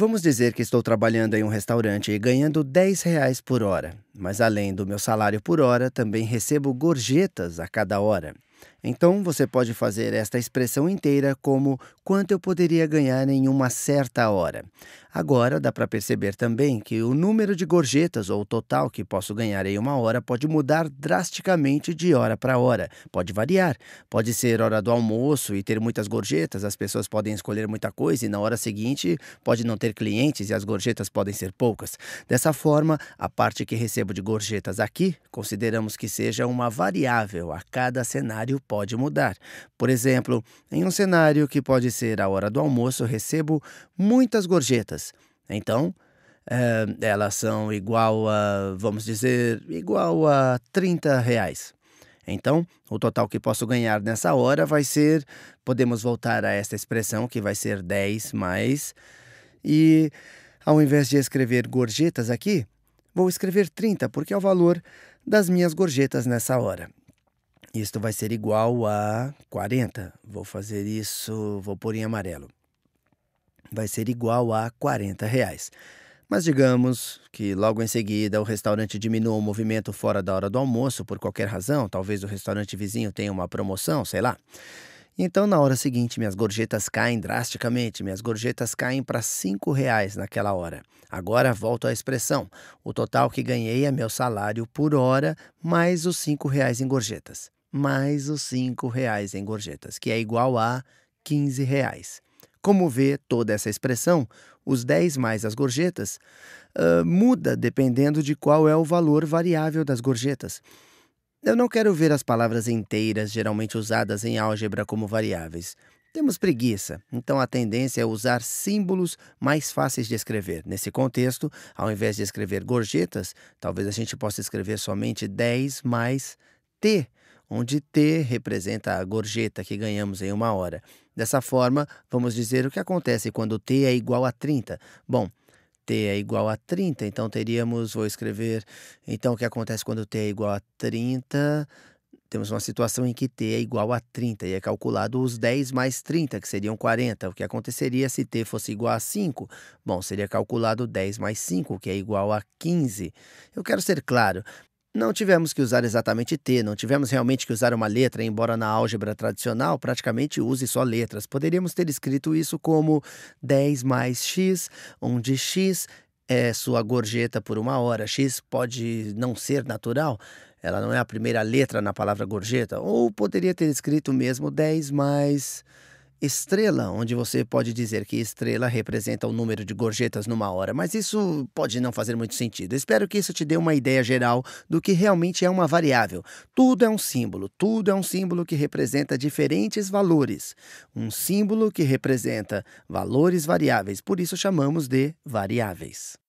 Vamos dizer que estou trabalhando em um restaurante e ganhando 10 reais por hora, mas além do meu salário por hora, também recebo gorjetas a cada hora. Então você pode fazer esta expressão inteira como quanto eu poderia ganhar em uma certa hora. Agora dá para perceber também que o número de gorjetas ou o total que posso ganhar em uma hora pode mudar drasticamente de hora para hora, pode variar. Pode ser hora do almoço e ter muitas gorjetas, as pessoas podem escolher muita coisa e na hora seguinte pode não ter clientes e as gorjetas podem ser poucas. Dessa forma, a parte que recebo de gorjetas aqui, consideramos que seja uma variável a cada cenário pode mudar. Por exemplo, em um cenário que pode ser a hora do almoço, recebo muitas gorjetas. Então, é, elas são igual a, vamos dizer, igual a 30 reais. Então, o total que posso ganhar nessa hora vai ser, podemos voltar a esta expressão que vai ser 10 mais. E ao invés de escrever gorjetas aqui, vou escrever 30, porque é o valor das minhas gorjetas nessa hora. Isto vai ser igual a 40. Vou fazer isso, vou pôr em amarelo. Vai ser igual a 40 reais. Mas digamos que logo em seguida o restaurante diminua o movimento fora da hora do almoço por qualquer razão, talvez o restaurante vizinho tenha uma promoção, sei lá. Então na hora seguinte minhas gorjetas caem drasticamente, minhas gorjetas caem para cinco reais naquela hora. Agora volto à expressão, o total que ganhei é meu salário por hora mais os cinco reais em gorjetas mais os cinco reais em gorjetas, que é igual a 15 reais. Como vê toda essa expressão, os 10 mais as gorjetas, uh, muda dependendo de qual é o valor variável das gorjetas. Eu não quero ver as palavras inteiras geralmente usadas em álgebra como variáveis. Temos preguiça, então a tendência é usar símbolos mais fáceis de escrever. Nesse contexto, ao invés de escrever gorjetas, talvez a gente possa escrever somente 10 mais t, onde T representa a gorjeta que ganhamos em uma hora. Dessa forma, vamos dizer o que acontece quando T é igual a 30. Bom, T é igual a 30, então teríamos, vou escrever, então o que acontece quando T é igual a 30? Temos uma situação em que t é igual a 30 e é calculado os 10 mais 30, que seriam 40. O que aconteceria se t fosse igual a 5? Bom, seria calculado 10 mais 5, que é igual a 15. Eu quero ser claro, não tivemos que usar exatamente T, não tivemos realmente que usar uma letra, embora na álgebra tradicional praticamente use só letras. Poderíamos ter escrito isso como 10 mais x, onde x é sua gorjeta por uma hora. X pode não ser natural, ela não é a primeira letra na palavra gorjeta. Ou poderia ter escrito mesmo 10 mais estrela, onde você pode dizer que estrela representa o número de gorjetas numa hora, mas isso pode não fazer muito sentido. Espero que isso te dê uma ideia geral do que realmente é uma variável. Tudo é um símbolo, tudo é um símbolo que representa diferentes valores. Um símbolo que representa valores variáveis, por isso chamamos de variáveis.